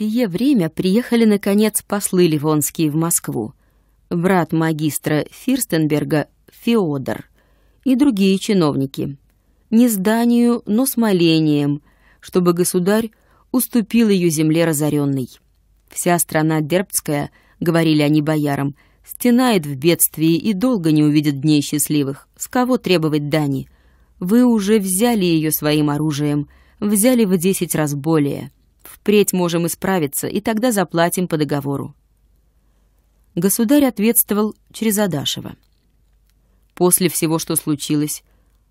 сие время приехали, наконец, послы ливонские в Москву, брат магистра Фирстенберга Феодор и другие чиновники. Не зданию, но с молением, чтобы государь уступил ее земле разоренной. Вся страна Дербцкая, говорили они боярам, стенает в бедствии и долго не увидит дней счастливых. С кого требовать дани? Вы уже взяли ее своим оружием, взяли в десять раз более. Впредь можем исправиться, и тогда заплатим по договору». Государь ответствовал через Адашева. «После всего, что случилось,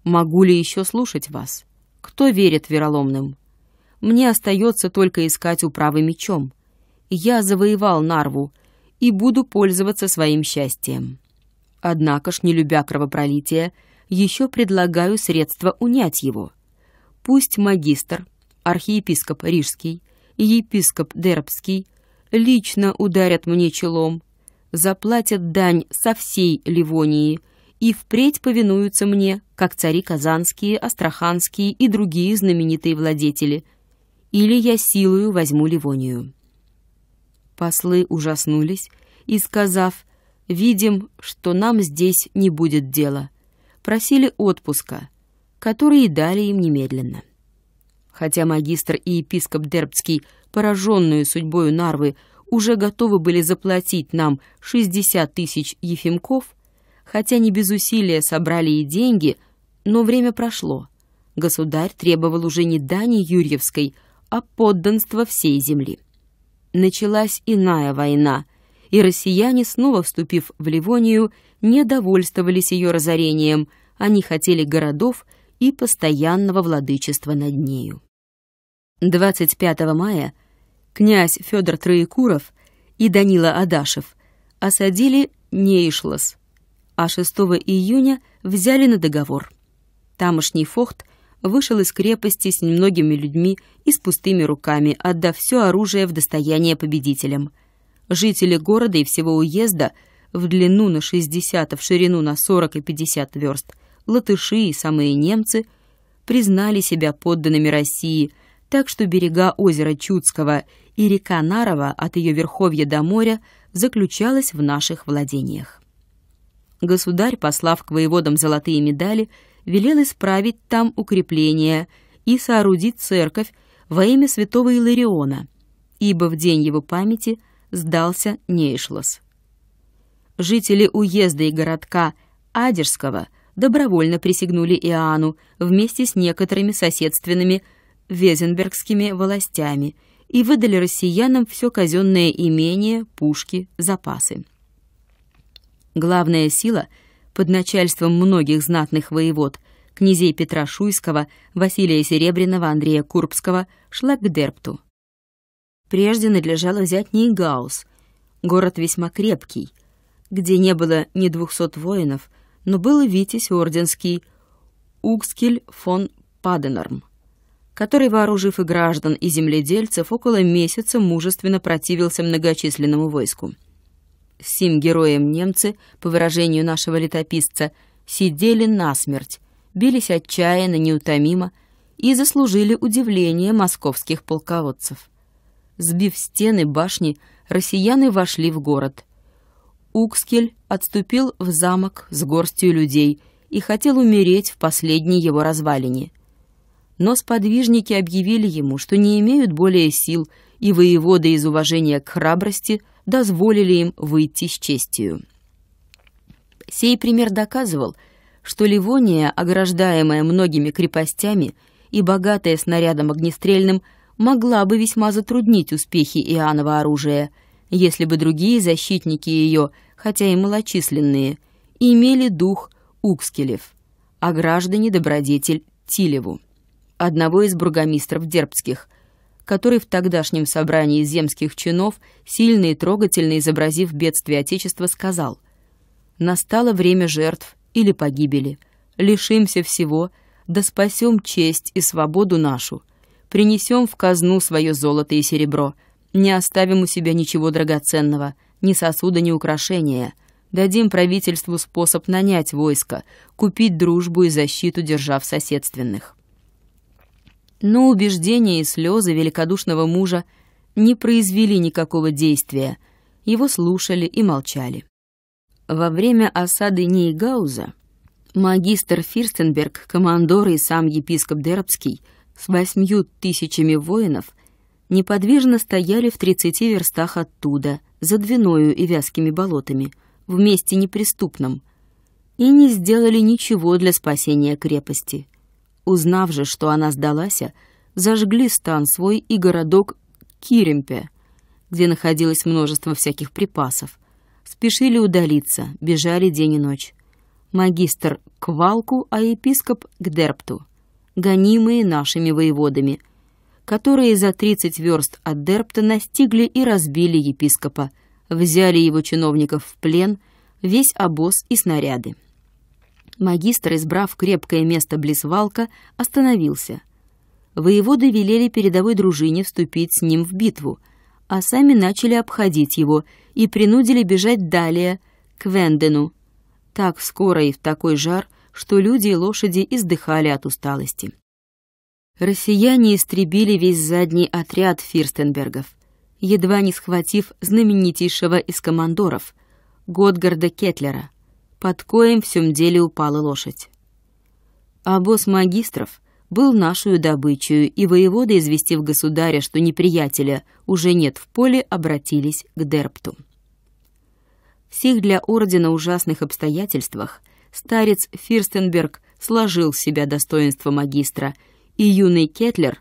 могу ли еще слушать вас? Кто верит вероломным? Мне остается только искать управы мечом. Я завоевал Нарву и буду пользоваться своим счастьем. Однако ж, не любя кровопролития, еще предлагаю средства унять его. Пусть магистр, архиепископ Рижский, епископ Дербский лично ударят мне челом, заплатят дань со всей Ливонии и впредь повинуются мне, как цари казанские, астраханские и другие знаменитые владетели, или я силою возьму Ливонию». Послы ужаснулись и, сказав «Видим, что нам здесь не будет дела», просили отпуска, который и дали им немедленно. Хотя магистр и епископ Дербский пораженную судьбою Нарвы, уже готовы были заплатить нам 60 тысяч ефимков, хотя не без усилия собрали и деньги, но время прошло. Государь требовал уже не дани Юрьевской, а подданства всей земли. Началась иная война, и россияне, снова вступив в Ливонию, не довольствовались ее разорением, они хотели городов и постоянного владычества над нею. 25 мая князь Федор Троекуров и Данила Адашев осадили Нейшлас, а 6 июня взяли на договор. Тамошний фохт вышел из крепости с немногими людьми и с пустыми руками, отдав все оружие в достояние победителям. Жители города и всего уезда в длину на 60, а в ширину на 40 и 50 верст, латыши и самые немцы признали себя подданными России – так что берега озера Чудского и река Нарова от ее верховья до моря заключалась в наших владениях. Государь, послав к воеводам золотые медали, велел исправить там укрепления и соорудить церковь во имя святого Илариона, ибо в день его памяти сдался Нейшлос. Жители уезда и городка Адерского добровольно присягнули Иоанну вместе с некоторыми соседственными везенбергскими властями и выдали россиянам все казенное имение, пушки, запасы. Главная сила под начальством многих знатных воевод, князей Петра Шуйского, Василия Серебряного, Андрея Курбского, шла к Дерпту. Прежде надлежало взять Нейгаус, город весьма крепкий, где не было ни двухсот воинов, но был и Витязь Орденский, Угскель фон Паденорм который, вооружив и граждан, и земледельцев, около месяца мужественно противился многочисленному войску. Сим героям немцы, по выражению нашего летописца, сидели насмерть, бились отчаянно, неутомимо и заслужили удивление московских полководцев. Сбив стены башни, россияне вошли в город. Укскель отступил в замок с горстью людей и хотел умереть в последней его развалине — но сподвижники объявили ему, что не имеют более сил, и воеводы из уважения к храбрости дозволили им выйти с честью. Сей пример доказывал, что Ливония, ограждаемая многими крепостями и богатая снарядом огнестрельным, могла бы весьма затруднить успехи Иоаннова оружия, если бы другие защитники ее, хотя и малочисленные, имели дух Укскелев, а граждане добродетель Тилеву одного из бургомистров Дербских, который в тогдашнем собрании земских чинов, сильно и трогательно изобразив бедствие Отечества, сказал «Настало время жертв или погибели. Лишимся всего, да спасем честь и свободу нашу. Принесем в казну свое золото и серебро. Не оставим у себя ничего драгоценного, ни сосуда, ни украшения» дадим правительству способ нанять войско, купить дружбу и защиту держав соседственных. Но убеждения и слезы великодушного мужа не произвели никакого действия, его слушали и молчали. Во время осады Нейгауза магистр Фирстенберг, командор и сам епископ Дербский с восьмью тысячами воинов неподвижно стояли в тридцати верстах оттуда, за Двиною и Вязкими болотами, в месте неприступном, и не сделали ничего для спасения крепости. Узнав же, что она сдалась, зажгли стан свой и городок Киремпе, где находилось множество всяких припасов. Спешили удалиться, бежали день и ночь. Магистр к Валку, а епископ к Дерпту, гонимые нашими воеводами, которые за тридцать верст от Дерпта настигли и разбили епископа, взяли его чиновников в плен, весь обоз и снаряды. Магистр, избрав крепкое место близ Валка, остановился. Воеводы велели передовой дружине вступить с ним в битву, а сами начали обходить его и принудили бежать далее, к Вендену. Так скоро и в такой жар, что люди и лошади издыхали от усталости. Россияне истребили весь задний отряд фирстенбергов, едва не схватив знаменитейшего из командоров, Готгарда Кетлера — под коем в всем деле упала лошадь. А босс магистров был нашу добычею, и воеводы, известив государя, что неприятеля уже нет в поле, обратились к Дерпту. В сих для ордена ужасных обстоятельствах старец Фирстенберг сложил в себя достоинство магистра, и юный Кетлер,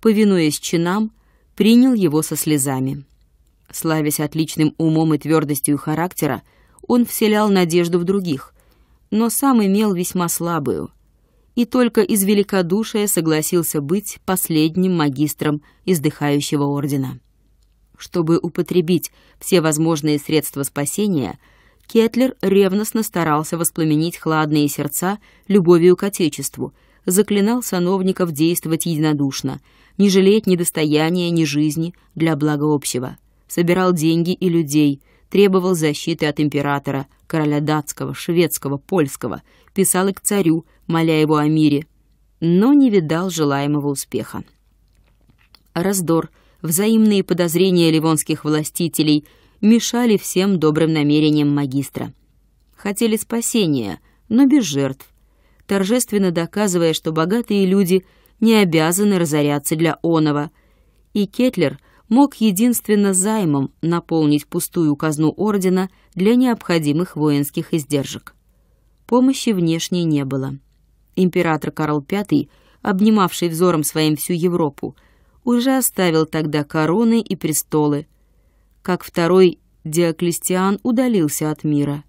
повинуясь чинам, принял его со слезами. Славясь отличным умом и твердостью характера, он вселял надежду в других, но сам имел весьма слабую. И только из великодушия согласился быть последним магистром издыхающего ордена. Чтобы употребить все возможные средства спасения, Кетлер ревностно старался воспламенить хладные сердца любовью к Отечеству, заклинал сановников действовать единодушно, не жалеть ни достояния, ни жизни для блага общего. Собирал деньги и людей, требовал защиты от императора, короля датского, шведского, польского, писал и к царю, моля его о мире, но не видал желаемого успеха. Раздор, взаимные подозрения ливонских властителей мешали всем добрым намерениям магистра. Хотели спасения, но без жертв, торжественно доказывая, что богатые люди не обязаны разоряться для оного, и Кетлер — мог единственно займом наполнить пустую казну ордена для необходимых воинских издержек. Помощи внешней не было. Император Карл V, обнимавший взором своим всю Европу, уже оставил тогда короны и престолы, как второй Диоклестиан удалился от мира,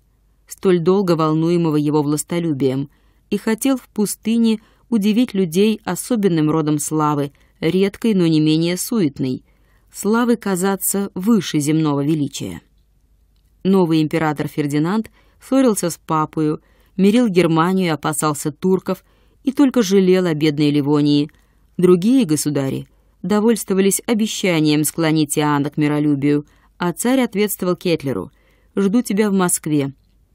столь долго волнуемого его властолюбием, и хотел в пустыне удивить людей особенным родом славы, редкой, но не менее суетной, славы казаться выше земного величия. Новый император Фердинанд ссорился с папою, мирил Германию и опасался турков, и только жалел о бедной Ливонии. Другие государи довольствовались обещанием склонить Иоанна к миролюбию, а царь ответствовал Кетлеру «Жду тебя в Москве,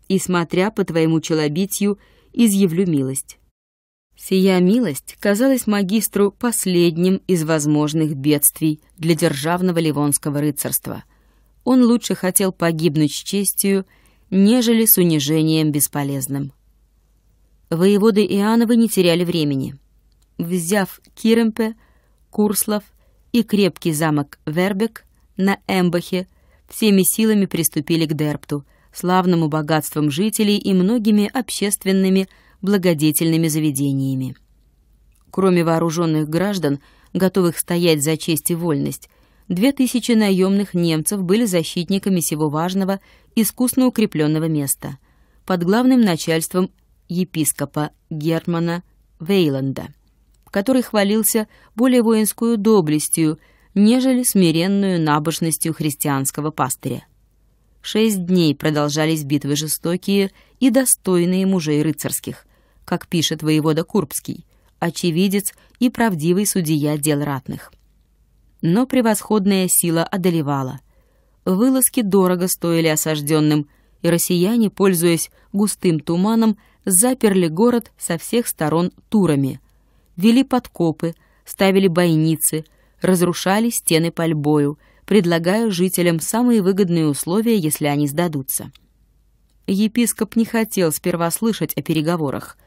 и, смотря по твоему челобитию, изъявлю милость». Сия милость казалась магистру последним из возможных бедствий для державного ливонского рыцарства. Он лучше хотел погибнуть с честью, нежели с унижением бесполезным. Воеводы Иоанновы не теряли времени. Взяв Киремпе, Курслов и крепкий замок Вербек на Эмбахе, всеми силами приступили к Дерпту, славному богатством жителей и многими общественными благодетельными заведениями. Кроме вооруженных граждан, готовых стоять за честь и вольность, две тысячи наемных немцев были защитниками всего важного, искусно укрепленного места под главным начальством епископа Германа Вейланда, который хвалился более воинскую доблестью, нежели смиренную набожностью христианского пастыря. Шесть дней продолжались битвы жестокие и достойные мужей рыцарских как пишет воевода Курбский, очевидец и правдивый судья дел ратных. Но превосходная сила одолевала. Вылазки дорого стоили осажденным, и россияне, пользуясь густым туманом, заперли город со всех сторон турами. Вели подкопы, ставили бойницы, разрушали стены по льбою, предлагая жителям самые выгодные условия, если они сдадутся. Епископ не хотел сперва слышать о переговорах —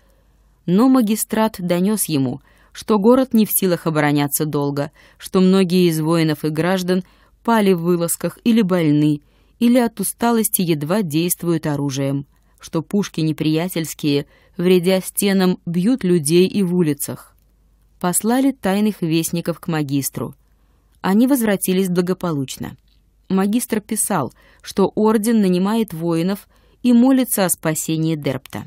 но магистрат донес ему, что город не в силах обороняться долго, что многие из воинов и граждан пали в вылазках или больны, или от усталости едва действуют оружием, что пушки неприятельские, вредя стенам, бьют людей и в улицах. Послали тайных вестников к магистру. Они возвратились благополучно. Магистр писал, что орден нанимает воинов и молится о спасении Дерпта.